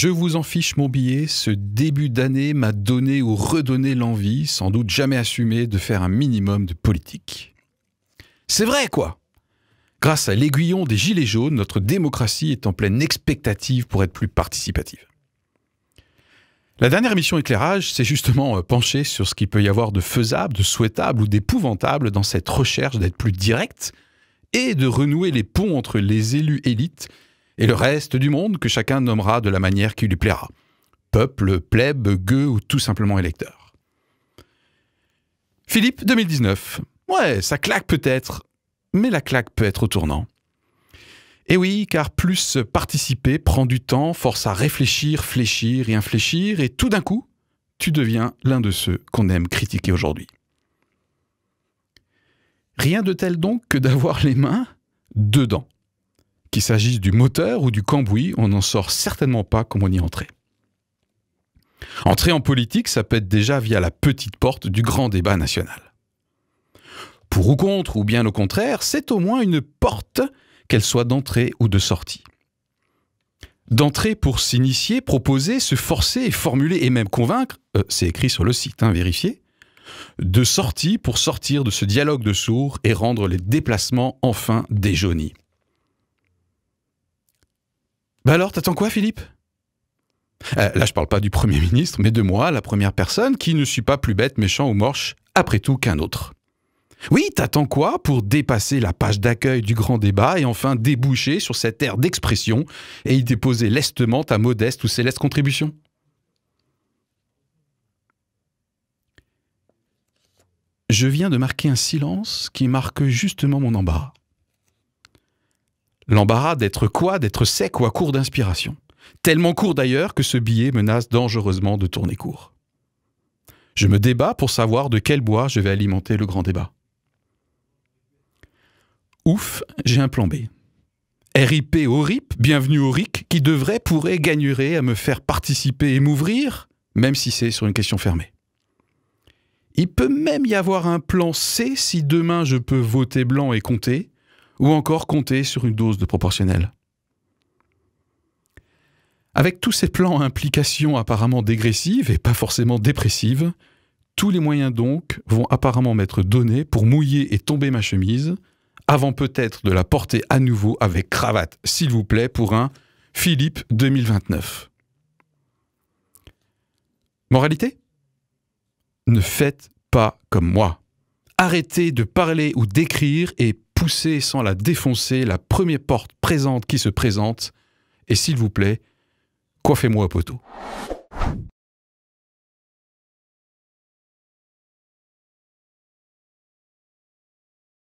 Je vous en fiche mon billet, ce début d'année m'a donné ou redonné l'envie, sans doute jamais assumée, de faire un minimum de politique. C'est vrai quoi Grâce à l'aiguillon des Gilets jaunes, notre démocratie est en pleine expectative pour être plus participative. La dernière mission éclairage c'est justement euh, pencher sur ce qu'il peut y avoir de faisable, de souhaitable ou d'épouvantable dans cette recherche d'être plus directe et de renouer les ponts entre les élus élites et le reste du monde que chacun nommera de la manière qui lui plaira. Peuple, plèbe, gueux ou tout simplement électeur. Philippe 2019. Ouais, ça claque peut-être, mais la claque peut être au tournant. Et eh oui, car plus participer prend du temps, force à réfléchir, fléchir et infléchir, et tout d'un coup, tu deviens l'un de ceux qu'on aime critiquer aujourd'hui. Rien de tel donc que d'avoir les mains dedans. Qu'il s'agisse du moteur ou du cambouis, on n'en sort certainement pas comme on y entrait. Entrer en politique, ça peut être déjà via la petite porte du grand débat national. Pour ou contre, ou bien au contraire, c'est au moins une porte, qu'elle soit d'entrée ou de sortie. D'entrée pour s'initier, proposer, se forcer et formuler et même convaincre, euh, c'est écrit sur le site, hein, vérifiez. De sortie pour sortir de ce dialogue de sourds et rendre les déplacements enfin déjaunis. Bah alors, t'attends quoi, Philippe euh, Là, je parle pas du Premier ministre, mais de moi, la première personne qui ne suis pas plus bête, méchant ou morche, après tout, qu'un autre. Oui, t'attends quoi pour dépasser la page d'accueil du grand débat et enfin déboucher sur cette ère d'expression et y déposer lestement ta modeste ou céleste contribution Je viens de marquer un silence qui marque justement mon embarras l'embarras d'être quoi D'être sec ou à court d'inspiration. Tellement court d'ailleurs que ce billet menace dangereusement de tourner court. Je me débat pour savoir de quel bois je vais alimenter le grand débat. Ouf, j'ai un plan B. RIP au RIP, bienvenue au RIC, qui devrait, pourrait, gagnerait à me faire participer et m'ouvrir, même si c'est sur une question fermée. Il peut même y avoir un plan C si demain je peux voter blanc et compter, ou encore compter sur une dose de proportionnelle. Avec tous ces plans à implications apparemment dégressives et pas forcément dépressives, tous les moyens donc vont apparemment m'être donnés pour mouiller et tomber ma chemise, avant peut-être de la porter à nouveau avec cravate, s'il vous plaît, pour un Philippe 2029. Moralité Ne faites pas comme moi. Arrêtez de parler ou d'écrire et pousser sans la défoncer la première porte présente qui se présente. Et s'il vous plaît, coiffez-moi au poteau.